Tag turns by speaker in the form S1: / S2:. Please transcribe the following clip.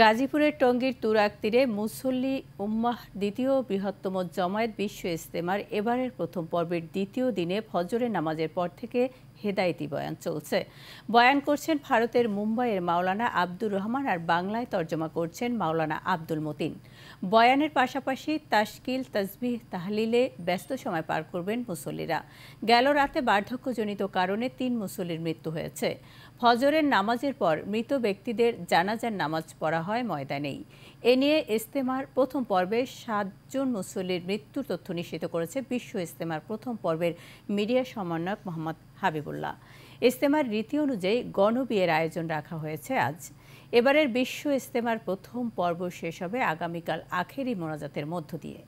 S1: গাজীপুরের টঙ্গীর তুরাক তীরে মুসল্লি উম্মাহ দ্বিতীয় বৃহত্তম জমায়েত বিশ্ব ইস্তেমার এবারের প্রথম পর্বের দ্বিতীয় দিনে ফজরের নামাজের পর থেকে হেদায়তি বয়ান চলছে বয়ান করছেন ভারতের মুম্বাইয়ের মাওলানা আব্দুর রহমান আর বাংলায় তর্জমা করছেন মাওলানা আব্দুল মতিন বয়ানের পাশাপাশি তাশকিল তসবিহ তাহলিলে ব্যস্ত সময় পার করবেন মুসল্লিরা গেল রাতে বার্ধক্যজনিত কারণে তিন মুসল্লির মৃত্যু হয়েছে ফজরের নামাজের পর মৃত ব্যক্তিদের জানাজার নামাজ পড়া হয় ময়দানেই এ নিয়ে ইস্তেমার প্রথম পর্বে সাতজন মুসল্লির মৃত্যুর তথ্য নিশ্চিত করেছে বিশ্ব ইস্তেমার প্রথম পর্বের মিডিয়া সমন্বয়ক মোহাম্মদ হাবিবুল্লাহ ইস্তেমার রীতি অনুযায়ী গণবিয়ের আয়োজন রাখা হয়েছে আজ এবারের বিশ্ব ইস্তেমার প্রথম পর্ব শেষ হবে আগামীকাল আখেরি মোনাজাতের মধ্য দিয়ে